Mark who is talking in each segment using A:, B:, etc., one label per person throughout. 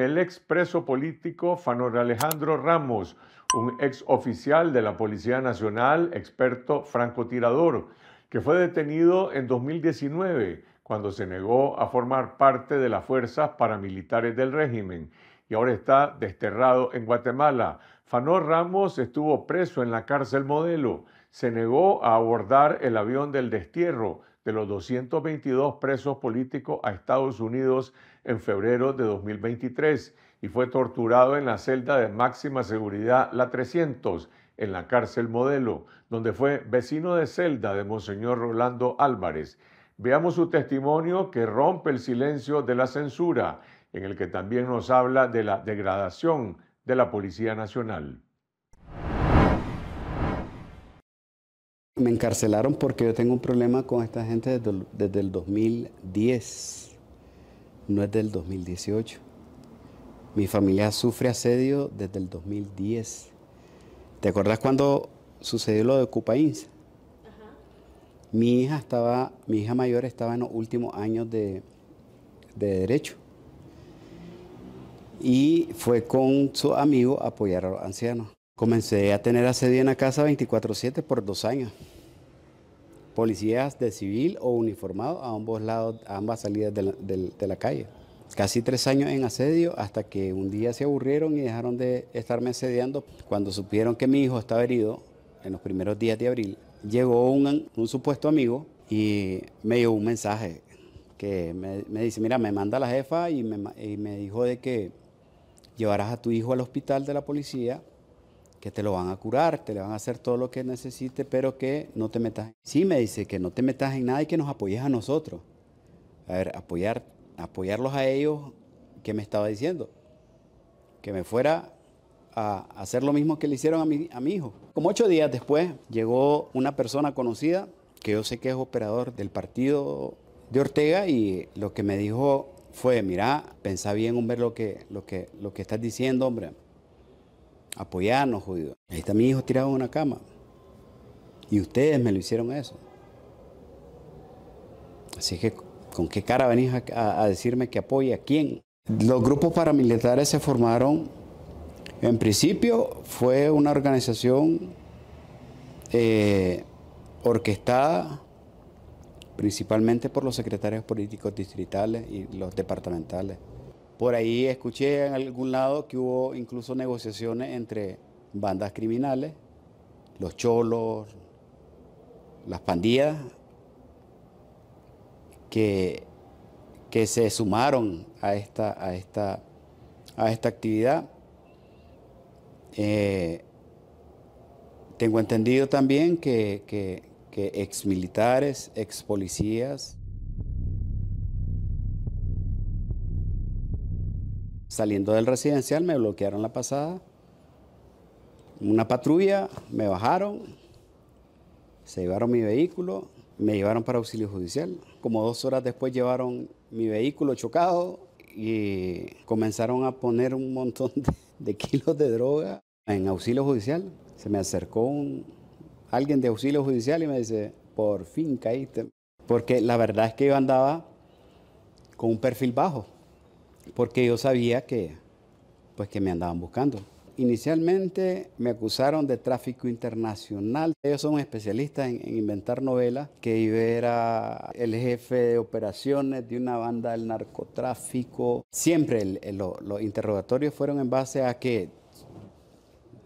A: el expreso político Fanor Alejandro Ramos, un ex oficial de la Policía Nacional, experto francotirador, que fue detenido en 2019 cuando se negó a formar parte de las fuerzas paramilitares del régimen y ahora está desterrado en Guatemala. Fanor Ramos estuvo preso en la cárcel modelo. Se negó a abordar el avión del destierro de los 222 presos políticos a Estados Unidos en febrero de 2023 y fue torturado en la celda de máxima seguridad La 300 en la cárcel modelo, donde fue vecino de celda de Monseñor Rolando Álvarez. Veamos su testimonio que rompe el silencio de la censura en el que también nos habla de la degradación de la Policía Nacional.
B: Me encarcelaron porque yo tengo un problema con esta gente desde el, 2010, no es del 2018. Mi familia sufre asedio desde el 2010. ¿Te acuerdas cuando sucedió lo de Cupaínsa? Mi hija estaba, mi hija mayor estaba en los últimos años de derecho y fue con su amigo a apoyar a los ancianos. Comencé a tener asedio en la casa 24/7 por dos años. Policías de civil o uniformado a ambos lados, ambas salidas de la, calle. Casi tres años en asedio hasta que un día se aburrieron y dejaron de estarme asediando. Cuando supieron que mi hijo estaba herido, en los primeros días de abril, llegó un, un supuesto amigo y me dio un mensaje que me, me, dice, mira, me manda la jefa y me, y me dijo de que llevarás a tu hijo al hospital de la policía, que te lo van a curar, te le van a hacer todo lo que necesite, pero que no te metas. Sí, me dice que no te metas en nada y que nos apoyes a nosotros. A ver, apoyar, apoyarlos a ellos, que me estaba diciendo? Que me fuera a hacer lo mismo que le hicieron a mi, a mi hijo. Como ocho días después llegó una persona conocida, que yo sé que es operador del partido de Ortega, y lo que me dijo fue, mira, pensá bien, hombre, lo que, lo que, lo que estás diciendo, hombre. Apoyarnos, jodido. Ahí está mi hijo tirado en una cama. Y ustedes me lo hicieron eso. Así que, ¿con qué cara venís a, decirme que apoya? a quién? Los grupos paramilitares se formaron, en principio fue una organización eh, orquestada principalmente por los secretarios políticos distritales y los departamentales. Por ahí escuché en algún lado que hubo incluso negociaciones entre bandas criminales, los cholos, las pandillas, que, que se sumaron a esta, a esta, a esta actividad. Eh, tengo entendido también que, que que ex militares, ex policías, saliendo del residencial me bloquearon la pasada, una patrulla, me bajaron, se llevaron mi vehículo, me llevaron para auxilio judicial. Como dos horas después llevaron mi vehículo chocado y comenzaron a poner un montón de kilos de droga en auxilio judicial. Se me acercó un, alguien de auxilio judicial y me dice, por fin caíste. Porque la verdad es que yo andaba con un perfil bajo, porque yo sabía que, pues, que me andaban buscando. Inicialmente me acusaron de tráfico internacional. Ellos son especialistas en, inventar novelas, que yo era el jefe de operaciones de una banda del narcotráfico. Siempre los interrogatorios fueron en base a que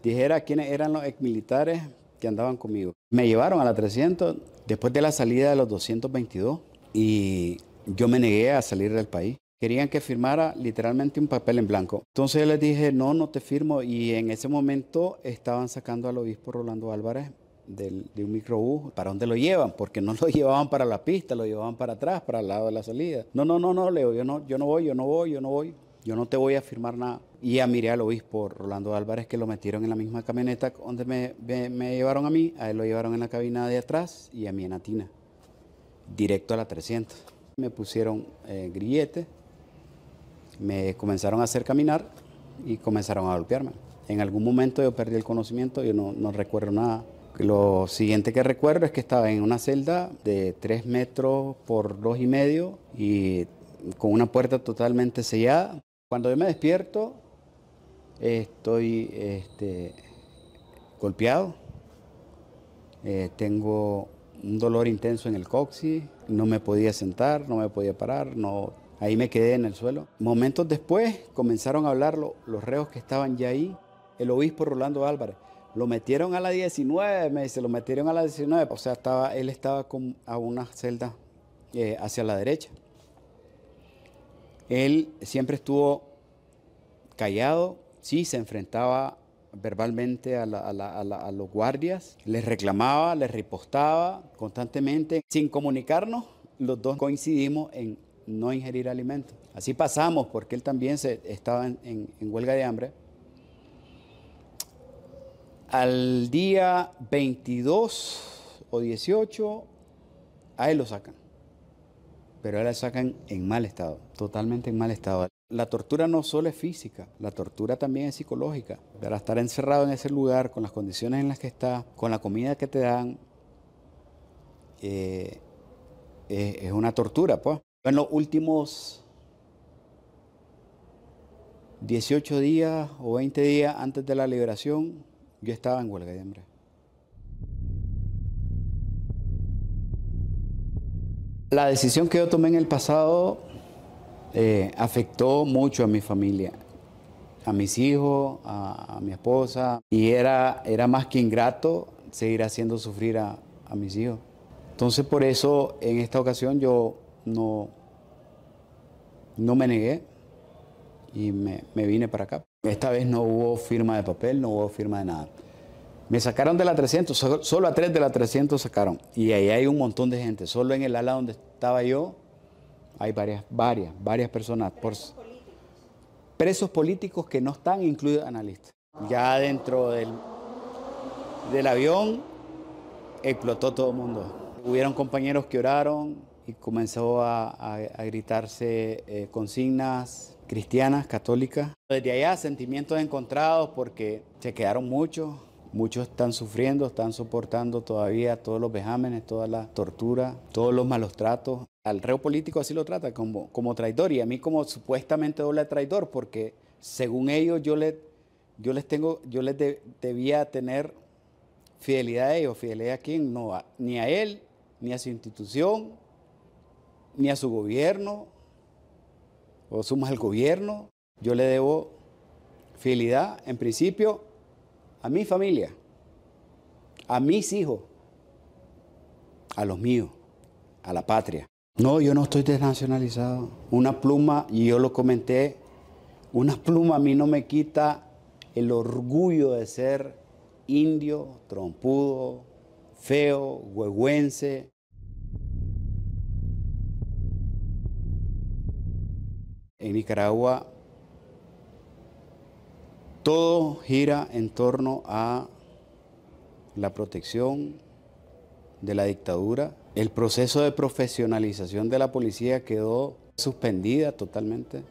B: dijera quiénes eran los exmilitares que andaban conmigo. Me llevaron a la 300 después de la salida de los 222 y yo me negué a salir del país. Querían que firmara literalmente un papel en blanco. Entonces yo les dije, no, no te firmo. Y en ese momento estaban sacando al obispo Rolando Álvarez del, de un microbús. ¿Para dónde lo llevan? Porque no lo llevaban para la pista, lo llevaban para atrás, para el lado de la salida. No, no, no, no, Leo, yo no, yo no voy, yo no voy, yo no voy yo no te voy a firmar nada. Y ya miré al obispo Rolando Álvarez que lo metieron en la misma camioneta donde me, llevaron a mí, a él lo llevaron en la cabina de atrás y a mí en Atina, directo a la 300. Me pusieron eh, grillete, grilletes, me comenzaron a hacer caminar y comenzaron a golpearme. En algún momento yo perdí el conocimiento, yo no, recuerdo nada. Lo siguiente que recuerdo es que estaba en una celda de 3 metros por dos y medio y con una puerta totalmente sellada. Cuando yo me despierto, estoy este, golpeado, eh, tengo un dolor intenso en el coxis, no me podía sentar, no me podía parar, no, ahí me quedé en el suelo. Momentos después comenzaron a hablar los reos que estaban ya ahí, el obispo Rolando Álvarez. Lo metieron a la 19, me dice, lo metieron a la 19. O sea, estaba, él estaba con, a una celda eh, hacia la derecha. Él siempre estuvo callado, sí, se enfrentaba verbalmente a, los guardias, les reclamaba, les ripostaba constantemente. Sin comunicarnos, los dos coincidimos en no ingerir alimentos. Así pasamos, porque él también se, estaba en, en huelga de hambre. Al día 22 o 18, a él lo sacan pero ahora la sacan en mal estado, totalmente en mal estado. La tortura no solo es física, la tortura también es psicológica. Para estar encerrado en ese lugar, con las condiciones en las que estás, con la comida que te dan, eh, es, una tortura, pues. En los últimos 18 días o 20 días antes de la liberación, yo estaba en huelga de hambre. La decisión que yo tomé en el pasado eh, afectó mucho a mi familia, a mis hijos, a, mi esposa, y era, era más que ingrato seguir haciendo sufrir a, mis hijos. Entonces por eso en esta ocasión yo no, no me negué y me vine para acá. Esta vez no hubo firma de papel, no hubo firma de nada. Me sacaron de la 300, solo a tres de la 300 sacaron. Y ahí hay un montón de gente. Solo en el ala donde estaba yo, hay varias, varias, varias personas. Presos, políticos. presos políticos que no están incluidos analistas. Ya dentro del, del avión explotó todo el mundo. Hubieron compañeros que oraron y comenzó a, a, gritarse eh, consignas cristianas, católicas. Desde allá sentimientos encontrados porque se quedaron muchos Muchos están sufriendo, están soportando todavía todos los vejámenes, toda la tortura, todos los malos tratos. Al reo político así lo trata, como, como traidor, y a mí como supuestamente doble traidor, porque según ellos yo, yo les, tengo, yo les debía tener fidelidad a ellos, fidelidad a quién, no, ni a él, ni a su institución, ni a su gobierno, o sumas al gobierno, yo le debo fidelidad en principio a mi familia, a mis hijos, a los míos, a la patria. No, yo no estoy desnacionalizado. Una pluma, y yo lo comenté, una pluma a mí no me quita el orgullo de ser indio, trompudo, feo, huehuense. En Nicaragua todo gira en torno a la protección de la dictadura. El proceso de profesionalización de la policía quedó suspendida totalmente.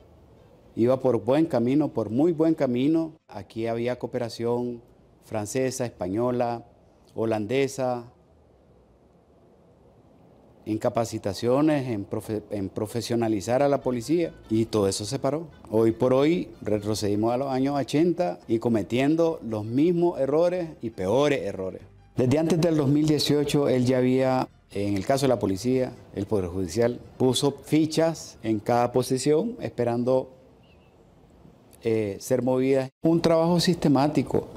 B: Iba por buen camino, por muy buen camino. Aquí había cooperación francesa, española, holandesa, en capacitaciones, en, profesionalizar a la policía y todo eso se paró. Hoy por hoy retrocedimos a los años 80 y cometiendo los mismos errores y peores errores. Desde antes del 2018 él ya había, en el caso de la policía, el Poder Judicial, puso fichas en cada posición esperando eh, ser movidas. Un trabajo sistemático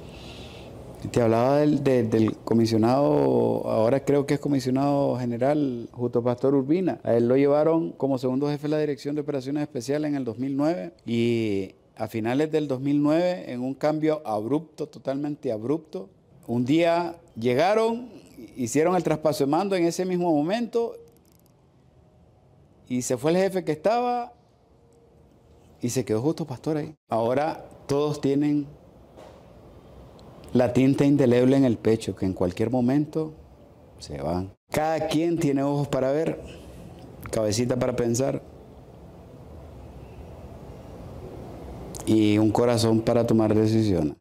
B: te hablaba del, comisionado, ahora creo que es comisionado general, Justo Pastor Urbina. A él lo llevaron como segundo jefe de la Dirección de Operaciones Especiales en el 2009 y a finales del 2009, en un cambio abrupto, totalmente abrupto, un día llegaron, hicieron el traspaso de mando en ese mismo momento y se fue el jefe que estaba y se quedó Justo Pastor ahí. Ahora todos tienen la tinta indeleble en el pecho que en cualquier momento se van. Cada quien tiene ojos para ver, cabecita para pensar y un corazón para tomar decisiones.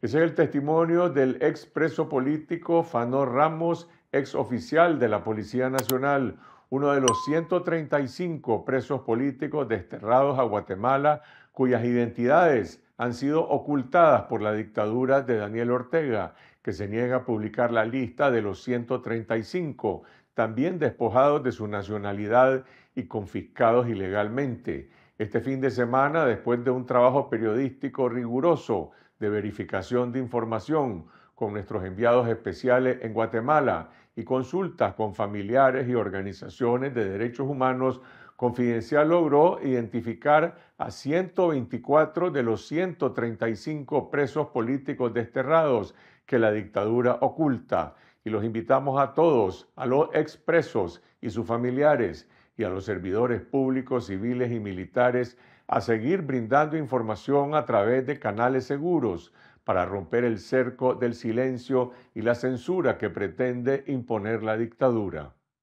A: Ese es el testimonio del expreso político Fanor Ramos, ex oficial de la Policía Nacional, uno de los 135 presos políticos desterrados a Guatemala cuyas identidades han sido ocultadas por la dictadura de Daniel Ortega, que se niega a publicar la lista de los 135, también despojados de su nacionalidad y confiscados ilegalmente. Este fin de semana, después de un trabajo periodístico riguroso de verificación de información con nuestros enviados especiales en Guatemala y consultas con familiares y organizaciones de derechos humanos, Confidencial logró identificar a 124 de los 135 presos políticos desterrados que la dictadura oculta y los invitamos a todos, a los expresos y sus familiares y a los servidores públicos, civiles y militares a seguir brindando información a través de canales seguros para romper el cerco del silencio y la censura que pretende imponer la dictadura.